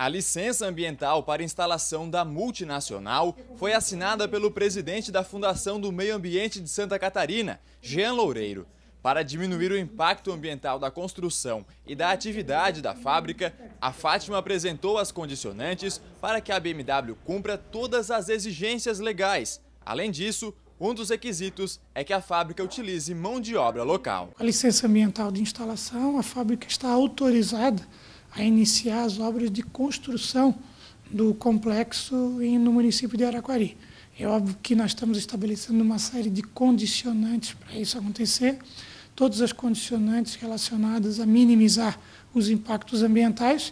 A licença ambiental para instalação da multinacional foi assinada pelo presidente da Fundação do Meio Ambiente de Santa Catarina, Jean Loureiro. Para diminuir o impacto ambiental da construção e da atividade da fábrica, a Fátima apresentou as condicionantes para que a BMW cumpra todas as exigências legais. Além disso, um dos requisitos é que a fábrica utilize mão de obra local. A licença ambiental de instalação, a fábrica está autorizada a iniciar as obras de construção do complexo no município de Araquari. É óbvio que nós estamos estabelecendo uma série de condicionantes para isso acontecer, todas as condicionantes relacionadas a minimizar os impactos ambientais